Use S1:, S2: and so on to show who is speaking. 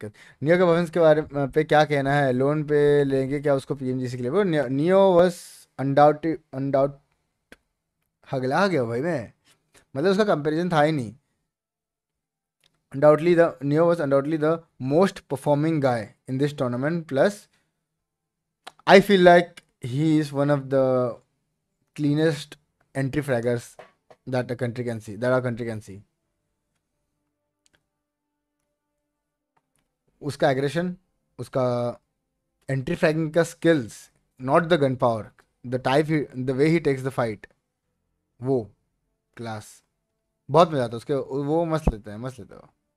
S1: दिक्कत नियो के परफॉर्मेंस के बारे पे क्या कहना है लोन पे लेंगे क्या उसको पी के लिए वो नियो वस अनडाउट अनडाउट हगला गया भाई मैं मतलब उसका कंपेरिजन था ही नहीं undoubtedly the Neo was undoubtedly the most performing guy in this tournament plus I feel like he is one of the cleanest entry fraggers that a country can see that a country can see उसका aggression उसका entry fragging का skills not the gun power the type the way he takes the fight वो class बहुत मज़ा आता है उसके वो मस्त लेते हैं मस्त लेते हैं